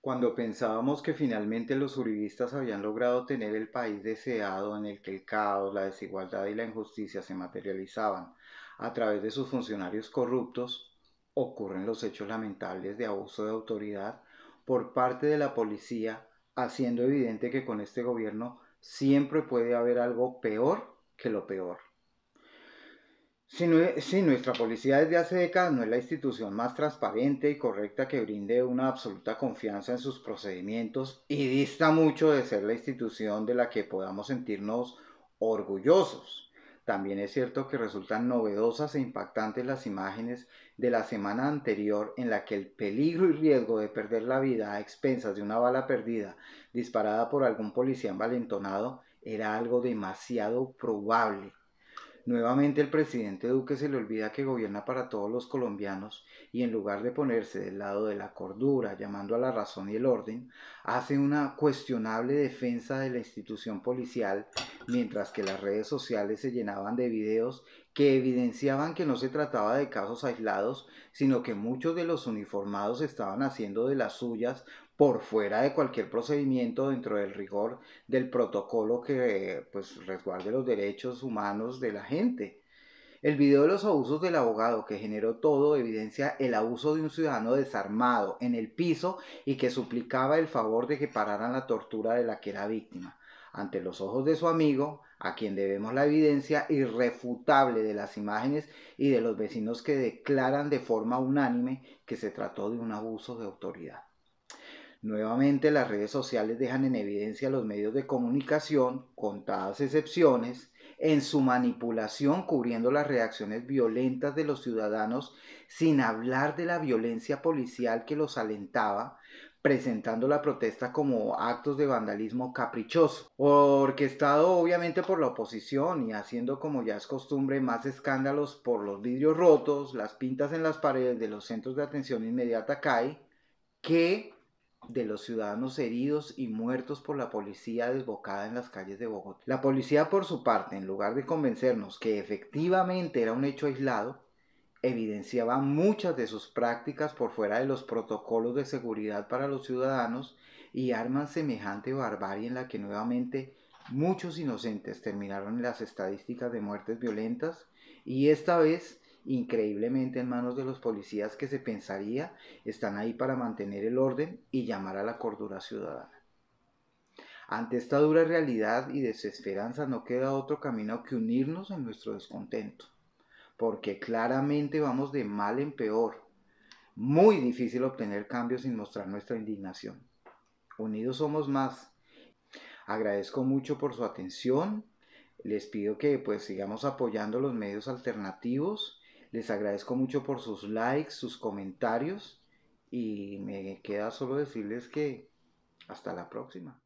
Cuando pensábamos que finalmente los uribistas habían logrado tener el país deseado en el que el caos, la desigualdad y la injusticia se materializaban a través de sus funcionarios corruptos, ocurren los hechos lamentables de abuso de autoridad por parte de la policía, haciendo evidente que con este gobierno siempre puede haber algo peor que lo peor. Si, nuestra policía desde hace décadas no es la institución más transparente y correcta que brinde una absoluta confianza en sus procedimientos y dista mucho de ser la institución de la que podamos sentirnos orgullosos. También es cierto que resultan novedosas e impactantes las imágenes de la semana anterior en la que el peligro y riesgo de perder la vida a expensas de una bala perdida disparada por algún policía envalentonado era algo demasiado probable Nuevamente el presidente Duque se le olvida que gobierna para todos los colombianos y en lugar de ponerse del lado de la cordura, llamando a la razón y el orden, hace una cuestionable defensa de la institución policial, mientras que las redes sociales se llenaban de videos que evidenciaban que no se trataba de casos aislados, sino que muchos de los uniformados estaban haciendo de las suyas por fuera de cualquier procedimiento dentro del rigor del protocolo que pues, resguarde los derechos humanos de la gente. El video de los abusos del abogado que generó todo evidencia el abuso de un ciudadano desarmado en el piso y que suplicaba el favor de que pararan la tortura de la que era víctima. Ante los ojos de su amigo, a quien debemos la evidencia irrefutable de las imágenes y de los vecinos que declaran de forma unánime que se trató de un abuso de autoridad. Nuevamente las redes sociales dejan en evidencia los medios de comunicación, contadas excepciones, en su manipulación cubriendo las reacciones violentas de los ciudadanos sin hablar de la violencia policial que los alentaba, presentando la protesta como actos de vandalismo caprichoso, orquestado obviamente por la oposición y haciendo como ya es costumbre más escándalos por los vidrios rotos, las pintas en las paredes de los centros de atención inmediata CAI, que de los ciudadanos heridos y muertos por la policía desbocada en las calles de Bogotá. La policía, por su parte, en lugar de convencernos que efectivamente era un hecho aislado, evidenciaba muchas de sus prácticas por fuera de los protocolos de seguridad para los ciudadanos y arman semejante barbarie en la que nuevamente muchos inocentes terminaron en las estadísticas de muertes violentas y esta vez increíblemente en manos de los policías que se pensaría están ahí para mantener el orden y llamar a la cordura ciudadana. Ante esta dura realidad y desesperanza no queda otro camino que unirnos en nuestro descontento, porque claramente vamos de mal en peor. Muy difícil obtener cambios sin mostrar nuestra indignación. Unidos somos más. Agradezco mucho por su atención. Les pido que pues sigamos apoyando los medios alternativos les agradezco mucho por sus likes, sus comentarios y me queda solo decirles que hasta la próxima.